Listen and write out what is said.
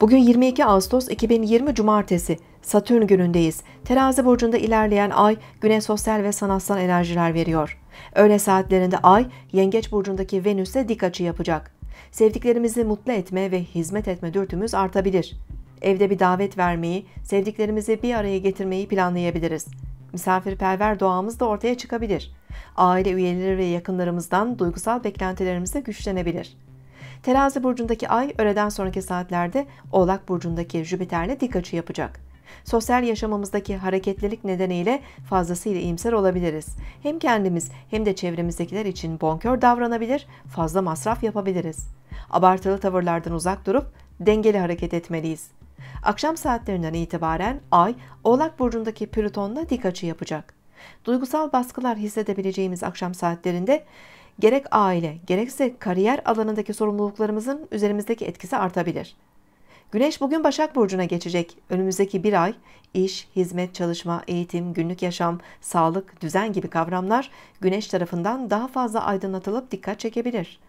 Bugün 22 Ağustos 2020 Cumartesi, Satürn günündeyiz. Terazi burcunda ilerleyen ay güne sosyal ve sanatsal enerjiler veriyor. Öğle saatlerinde ay Yengeç burcundaki Venüs'e dik açı yapacak. Sevdiklerimizi mutlu etme ve hizmet etme dürtümüz artabilir. Evde bir davet vermeyi, sevdiklerimizi bir araya getirmeyi planlayabiliriz. Misafirperver doğamız da ortaya çıkabilir. Aile üyeleri ve yakınlarımızdan duygusal beklentilerimiz de güçlenebilir. Terazi burcundaki ay öğleden sonraki saatlerde Oğlak burcundaki Jüpiter'le dik açı yapacak. Sosyal yaşamımızdaki hareketlilik nedeniyle fazlasıyla iyimser olabiliriz. Hem kendimiz hem de çevremizdekiler için bonkör davranabilir, fazla masraf yapabiliriz. Abartılı tavırlardan uzak durup dengeli hareket etmeliyiz. Akşam saatlerinden itibaren Ay, Oğlak Burcu'ndaki Plüton'la dik açı yapacak. Duygusal baskılar hissedebileceğimiz akşam saatlerinde gerek aile, gerekse kariyer alanındaki sorumluluklarımızın üzerimizdeki etkisi artabilir. Güneş bugün Başak Burcu'na geçecek. Önümüzdeki bir ay iş, hizmet, çalışma, eğitim, günlük yaşam, sağlık, düzen gibi kavramlar Güneş tarafından daha fazla aydınlatılıp dikkat çekebilir.